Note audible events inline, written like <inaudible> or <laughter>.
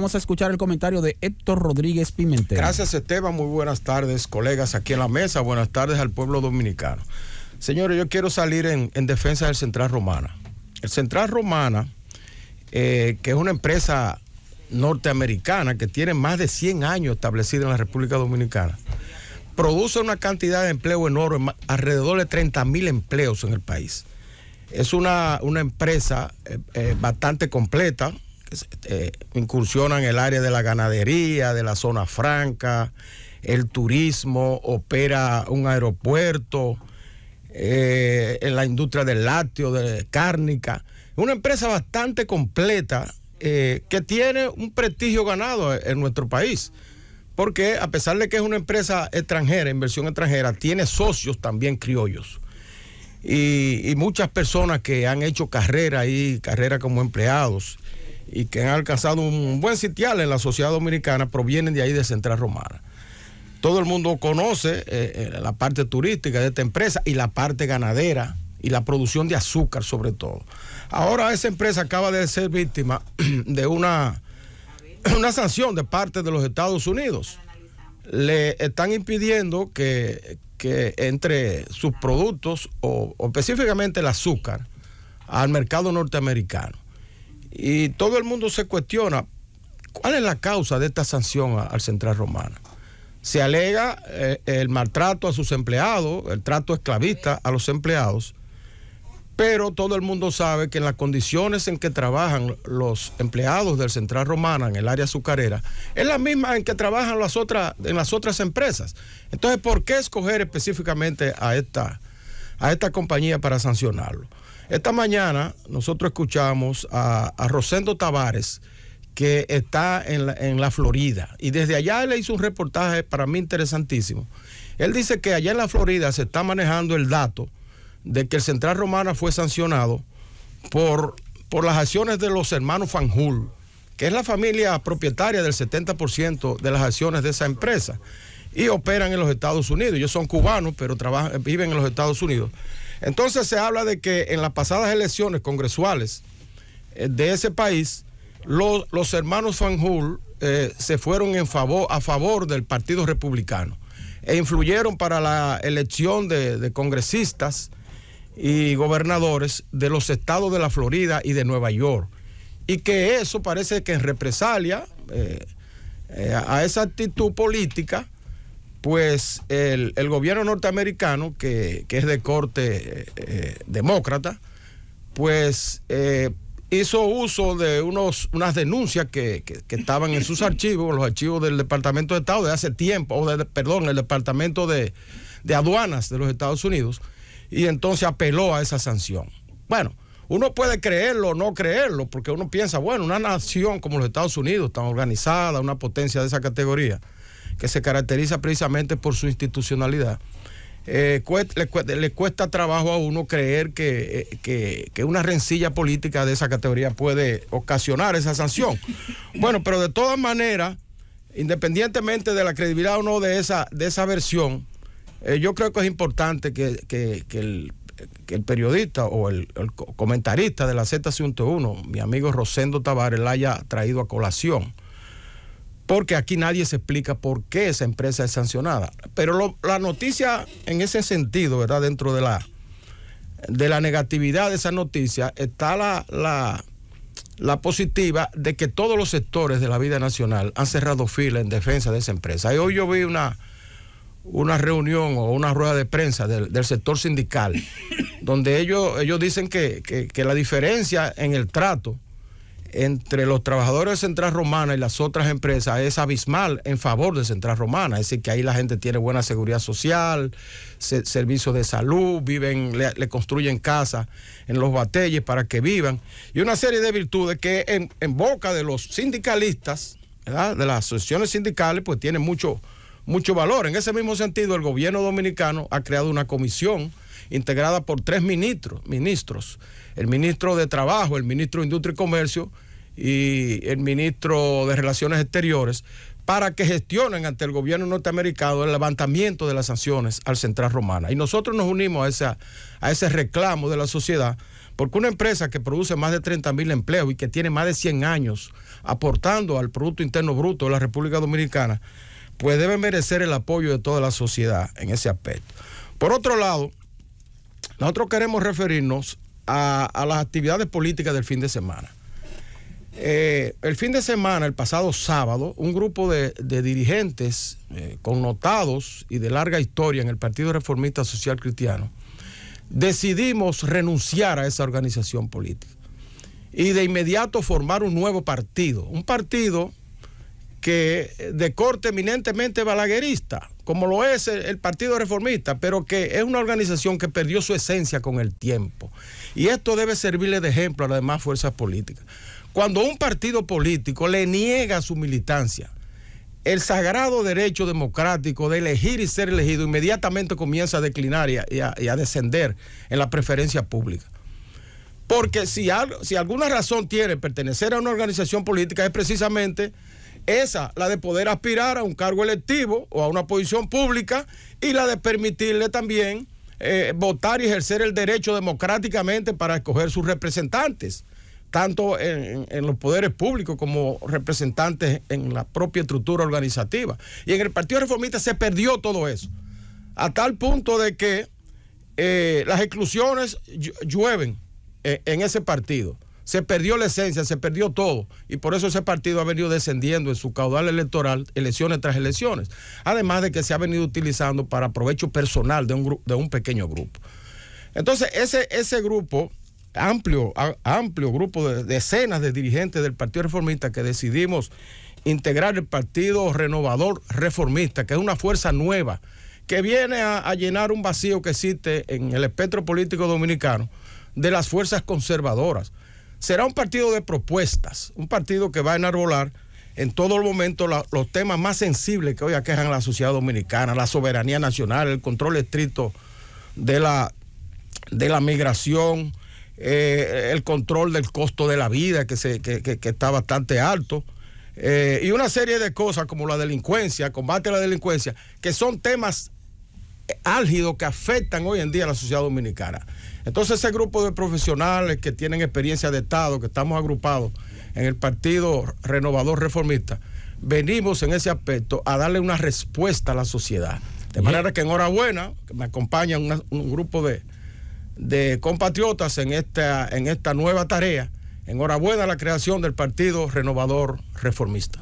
Vamos a escuchar el comentario de Héctor Rodríguez Pimentel. Gracias Esteban, muy buenas tardes, colegas aquí en la mesa, buenas tardes al pueblo dominicano. Señores, yo quiero salir en, defensa del Central Romana. El Central Romana, eh, que es una empresa norteamericana que tiene más de 100 años establecida en la República Dominicana, produce una cantidad de empleo enorme, alrededor de 30 mil empleos en el país. Es una, empresa eh, eh, bastante completa, eh, ...incursiona en el área de la ganadería, de la zona franca, el turismo, opera un aeropuerto, eh, en la industria del lácteo, de cárnica. Una empresa bastante completa eh, que tiene un prestigio ganado en nuestro país. Porque a pesar de que es una empresa extranjera, inversión extranjera, tiene socios también criollos. Y, y muchas personas que han hecho carrera ahí, carrera como empleados y que han alcanzado un buen sitial en la sociedad dominicana provienen de ahí de Central Romana. Todo el mundo conoce eh, eh, la parte turística de esta empresa y la parte ganadera y la producción de azúcar sobre todo. Ahora esa empresa acaba de ser víctima <clears throat> de una, <clears throat> una sanción de parte de los Estados Unidos. Le están impidiendo que, entre sus productos o específicamente el azúcar al mercado norteamericano. Y todo el mundo se cuestiona cuál es la causa de esta sanción al Central Romana. Se alega eh, el maltrato a sus empleados, el trato esclavista a los empleados, pero todo el mundo sabe que en las condiciones en que trabajan los empleados del Central Romana en el área azucarera es la misma en que trabajan las otras, en las otras empresas. Entonces, ¿por qué escoger específicamente a esta, a esta compañía para sancionarlo? Esta mañana nosotros escuchamos a, Rosendo Tavares, que está en la, Florida, y desde allá le hizo un reportaje para mí interesantísimo. Él dice que allá en la Florida se está manejando el dato de que el Central Romana fue sancionado por, por las acciones de los hermanos Fanjul, que es la familia propietaria del 70% de las acciones de esa empresa, y operan en los Estados Unidos. Ellos son cubanos, pero trabajan, viven en los Estados Unidos. Entonces se habla de que en las pasadas elecciones congresuales eh, de ese país, los, hermanos Fanjul eh, se fueron a favor del Partido Republicano e influyeron para la elección de, congresistas y gobernadores de los estados de la Florida y de Nueva York. Y que eso parece que en represalia eh, a esa actitud política pues el, gobierno norteamericano, que, es de corte eh, demócrata, pues eh, hizo uso de unas denuncias que, estaban en sus archivos, los archivos del Departamento de Estado de hace tiempo, o de, perdón, el Departamento de, de Aduanas de los Estados Unidos, y entonces apeló a esa sanción. Bueno, uno puede creerlo o no creerlo, porque uno piensa, bueno, una nación como los Estados Unidos, tan organizada, una potencia de esa categoría, que se caracteriza precisamente por su institucionalidad. Eh, le, cuesta, trabajo a uno creer eh, que, una rencilla política de esa categoría puede ocasionar esa sanción. <laughs> Bueno, pero de todas maneras, independientemente de la credibilidad o no de esa, de esa versión, eh, yo creo que es importante que, el, periodista o el, comentarista de la Z101, mi amigo Rosendo Tavares, la haya traído a colación porque aquí nadie se explica por qué esa empresa es sancionada. Pero la noticia en ese sentido, ¿verdad? Dentro de la, de la negatividad de esa noticia está la, la, positiva de que todos los sectores de la vida nacional han cerrado fila en defensa de esa empresa. hoy yo vi una, una reunión o una rueda de prensa del, sector sindical, donde ellos, ellos dicen que la diferencia en el trato entre los trabajadores de Central Romana y las otras empresas es abismal en favor de Central Romana. Es decir, que ahí la gente tiene buena seguridad social, servicios de salud, viven, le, construyen casas en los batelles para que vivan. Y una serie de virtudes que en, boca de los sindicalistas, de las asociaciones sindicales, pues tiene mucho, mucho valor. En ese mismo sentido, el gobierno dominicano ha creado una comisión integrada por tres ministros, ministros, el ministro de Trabajo, el ministro de Industria y Comercio y el ministro de Relaciones Exteriores, para que gestionen ante el gobierno norteamericano el levantamiento de las sanciones al Central Romana. Y nosotros nos unimos a, esa, a ese reclamo de la sociedad, porque una empresa que produce más de 30 mil empleos y que tiene más de 100 años aportando al Producto Interno Bruto de la República Dominicana, pues debe merecer el apoyo de toda la sociedad en ese aspecto. Por otro lado, nosotros queremos referirnos a, las actividades políticas del fin de semana. Eh, el fin de semana, el pasado sábado, un grupo de, dirigentes eh, connotados y de larga historia en el Partido Reformista Social Cristiano, decidimos renunciar a esa organización política y de inmediato formar un nuevo partido, un partido que eh, de corte eminentemente balaguerista, como lo es el, Partido Reformista, pero que es una organización que perdió su esencia con el tiempo. Y esto debe servirle de ejemplo a las demás fuerzas políticas. Cuando un partido político le niega su militancia el sagrado derecho democrático de elegir y ser elegido, inmediatamente comienza a declinar y a, descender en la preferencia pública. Porque si, si alguna razón tiene pertenecer a una organización política es precisamente esa, la de poder aspirar a un cargo electivo o a una posición pública y la de permitirle también eh, votar y ejercer el derecho democráticamente para escoger sus representantes, tanto en, los poderes públicos como representantes en la propia estructura organizativa. Y en el Partido Reformista se perdió todo eso, a tal punto de que eh, las exclusiones llueven eh, en ese partido. Se perdió la esencia, se perdió todo. Y por eso ese partido ha venido descendiendo en su caudal electoral, elecciones tras elecciones. Además de que se ha venido utilizando para provecho personal de un, de un pequeño grupo. Entonces, ese, ese grupo, amplio, amplio grupo de decenas de dirigentes del Partido Reformista que decidimos integrar el Partido Renovador Reformista, que es una fuerza nueva, que viene a, a llenar un vacío que existe en el espectro político dominicano de las fuerzas conservadoras será un partido de propuestas, un partido que va a enarbolar en todo el momento los temas más sensibles que hoy aquejan a la sociedad dominicana, la soberanía nacional, el control estricto de la, de la migración, eh, el control del costo de la vida que, está bastante alto. Eh, y una serie de cosas como la delincuencia, combate a la delincuencia, que son temas álgidos que afectan hoy en día a la sociedad dominicana. Entonces ese grupo de profesionales que tienen experiencia de Estado, que estamos agrupados en el Partido Renovador Reformista, venimos en ese aspecto a darle una respuesta a la sociedad. De manera que enhorabuena, me acompañan un grupo de, compatriotas en esta, en esta nueva tarea. Enhorabuena a la creación del Partido Renovador Reformista.